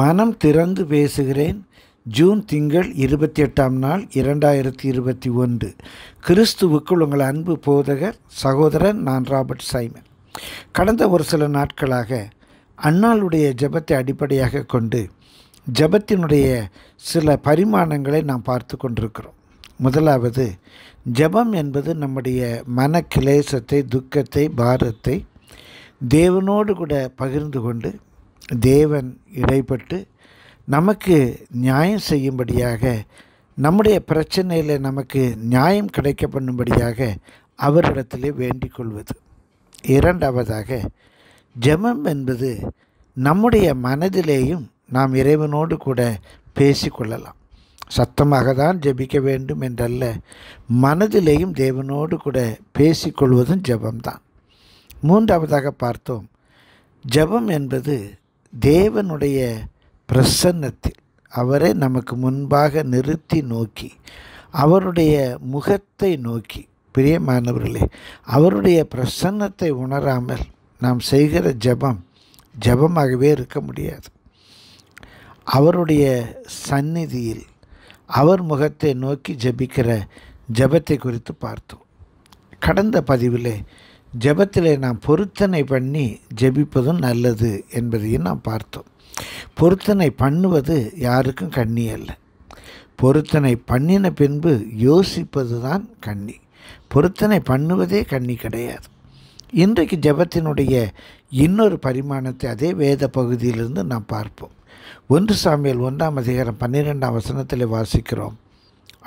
மனம் திறந்து பேசுகிறேன் ஜூன் திங்கள் இருபத்தி எட்டாம் நாள் இரண்டாயிரத்தி இருபத்தி ஒன்று கிறிஸ்துவுக்குள் உங்கள் அன்பு போதகர் சகோதரன் நான் ராபர்ட் சைமன் கடந்த ஒரு சில நாட்களாக அண்ணாளுடைய ஜபத்தை அடிப்படையாக கொண்டு ஜபத்தினுடைய சில பரிமாணங்களை நாம் பார்த்து கொண்டிருக்கிறோம் முதலாவது ஜபம் என்பது நம்முடைய மன கிளேசத்தை துக்கத்தை பாரத்தை தேவனோடு கூட பகிர்ந்து கொண்டு தேவன் இடைப்பட்டு நமக்கு நியாயம் செய்யும்படியாக நம்முடைய பிரச்சனையில் நமக்கு நியாயம் கிடைக்க பண்ணும்படியாக அவரிடத்திலே வேண்டிக் கொள்வது இரண்டாவதாக ஜெபம் என்பது நம்முடைய மனதிலேயும் நாம் இறைவனோடு கூட பேசிக்கொள்ளலாம் சத்தமாக தான் ஜெபிக்க வேண்டும் என்றல்ல மனதிலேயும் தேவனோடு கூட பேசிக்கொள்வதும் ஜபம்தான் மூன்றாவதாக பார்த்தோம் ஜெபம் என்பது தேவனுடைய பிரசன்னத்தில் அவரை நமக்கு முன்பாக நிறுத்தி நோக்கி அவருடைய முகத்தை நோக்கி பிரியமானவர்களே அவருடைய பிரசன்னத்தை உணராமல் நாம் செய்கிற ஜபம் ஜபமாகவே இருக்க முடியாது அவருடைய சந்நிதியில் அவர் முகத்தை நோக்கி ஜபிக்கிற ஜபத்தை குறித்து பார்த்தோம் கடந்த பதிவில் ஜபத்தில் நாம் பொருத்தனை பண்ணி ஜபிப்பதும் நல்லது என்பதையும் நாம் பார்த்தோம் பொருத்தனை பண்ணுவது யாருக்கும் கண்ணி அல்ல பொருத்தனை பண்ணின பின்பு யோசிப்பது தான் கண்ணி பொருத்தனை பண்ணுவதே கண்ணி கிடையாது இன்றைக்கு ஜபத்தினுடைய இன்னொரு பரிமாணத்தை அதே வேத பகுதியிலிருந்து நாம் பார்ப்போம் ஒன்று சாமியல் ஒன்றாம் அதிகாரம் பன்னிரெண்டாம் வசனத்தில் வாசிக்கிறோம்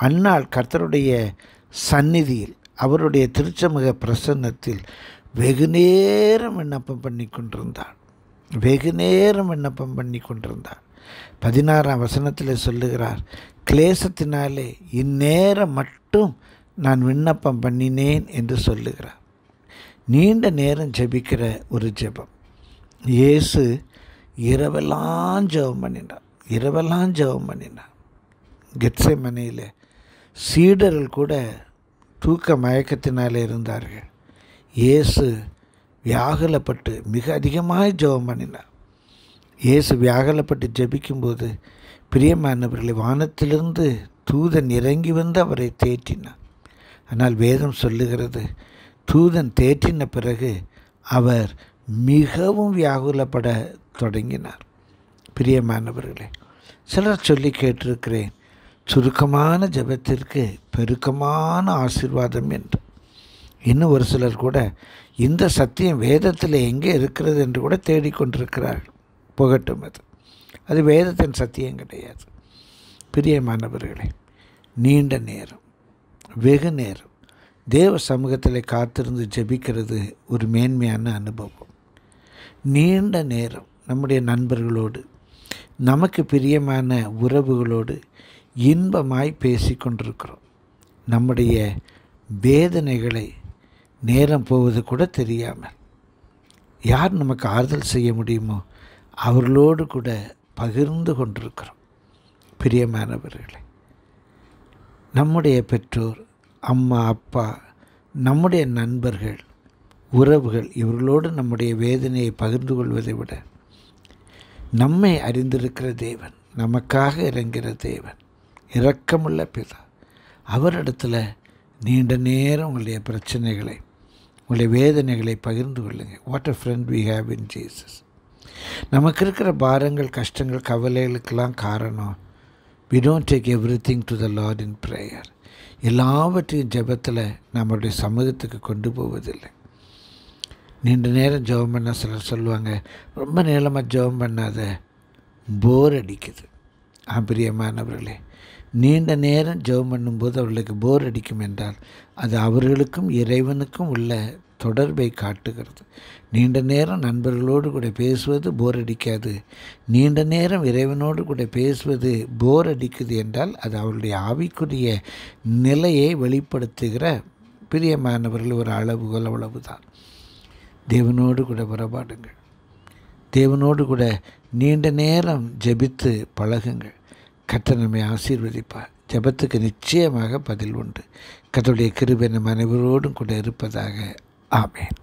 அந்நாள் கர்த்தருடைய சந்நிதியில் அவருடைய திருச்சமுக பிரசன்னத்தில் வெகு நேரம் விண்ணப்பம் பண்ணி கொண்டிருந்தாள் வெகு நேரம் விண்ணப்பம் பண்ணி கொண்டிருந்தாள் பதினாறாம் வசனத்தில் சொல்லுகிறார் கிளேசத்தினாலே இந்நேரம் மட்டும் நான் விண்ணப்பம் பண்ணினேன் என்று சொல்லுகிறார் நீண்ட நேரம் ஜபிக்கிற ஒரு ஜெபம் இயேசு இரவெல்லாம் ஜெபம் பண்ணினார் இரவெல்லாம் ஜெபம் பண்ணினார் கெட்ஸை மனையில் சீடர்கள் கூட தூக்க மயக்கத்தினால் இருந்தார்கள் இயேசு வியாகுலப்பட்டு மிக அதிகமாக ஜெபம் பண்ணினார் இயேசு வியாகுலப்பட்டு ஜபிக்கும்போது பிரியமானவர்களை வானத்திலிருந்து தூதன் இறங்கி வந்து அவரை தேற்றினார் ஆனால் வேதம் சொல்லுகிறது தூதன் தேற்றின பிறகு அவர் மிகவும் வியாகுலப்பட தொடங்கினார் பிரியமானவர்களே சிலர் சொல்லி கேட்டிருக்கிறேன் சுருக்கமான ஜபத்திற்கு பெருக்கமான ஆசிர்வாதம் என்று இன்னும் ஒரு சிலர் கூட இந்த சத்தியம் வேதத்தில் எங்கே இருக்கிறது என்று கூட தேடிக்கொண்டிருக்கிறார்கள் புகட்டும் அது அது வேதத்தின் சத்தியம் கிடையாது பிரியமானவர்களே நீண்ட நேரம் வெகு நேரம் தேவ சமூகத்தில் காத்திருந்து ஜபிக்கிறது ஒரு மேன்மையான அனுபவம் நீண்ட நேரம் நம்முடைய நண்பர்களோடு நமக்கு பிரியமான உறவுகளோடு இன்பமாய் பேசி கொண்டிருக்கிறோம் நம்முடைய வேதனைகளை நேரம் போவது கூட தெரியாமல் யார் நமக்கு ஆறுதல் செய்ய முடியுமோ அவர்களோடு கூட பகிர்ந்து கொண்டிருக்கிறோம் பிரியமானவர்களை நம்முடைய பெற்றோர் அம்மா அப்பா நம்முடைய நண்பர்கள் உறவுகள் இவர்களோடு நம்முடைய வேதனையை பகிர்ந்து கொள்வதை விட நம்மை அறிந்திருக்கிற தேவன் நமக்காக இறங்கிற தேவன் இரக்கமுள்ள பிதா அவரிடத்துல நீண்ட நேரம் உங்களுடைய பிரச்சனைகளை உங்களுடைய வேதனைகளை பகிர்ந்து கொள்ளுங்கள் what a friend we have in Jesus நமக்கு இருக்கிற பாரங்கள் கஷ்டங்கள் கவலைகளுக்கெல்லாம் காரணம் we don't take everything to the Lord in prayer எல்லாவற்றையும் ஜபத்தில் நம்மளுடைய சமூகத்துக்கு கொண்டு போவதில்லை நீண்ட நேரம் ஜெபம் பண்ண சிலர் சொல்லுவாங்க ரொம்ப நீளமாக ஜெபம் பண்ணாத போர் அடிக்குது ஆம்பிரியமானவர்களே நீண்ட நேரம் ஜெபம் பண்ணும்போது அவர்களுக்கு போர் அடிக்கும் என்றால் அது அவர்களுக்கும் இறைவனுக்கும் உள்ள தொடர்பை காட்டுகிறது நீண்ட நேரம் நண்பர்களோடு கூட பேசுவது போர் அடிக்காது நீண்ட நேரம் இறைவனோடு கூட பேசுவது போர் அடிக்குது என்றால் அது அவருடைய ஆவிக்குரிய நிலையை வெளிப்படுத்துகிற பிரியமானவர்கள் ஒரு அளவுகள் அவ்வளவுதான் தேவனோடு கூட புறப்பாடுங்கள் தேவனோடு கூட நீண்ட நேரம் ஜபித்து பழகுங்கள் கத்த நம்மை ஆசீர்வதிப்பார் ஜபத்துக்கு நிச்சயமாக பதில் உண்டு கத்தோடைய கிருபை நம் அனைவரோடும் கூட இருப்பதாக ஆமேன்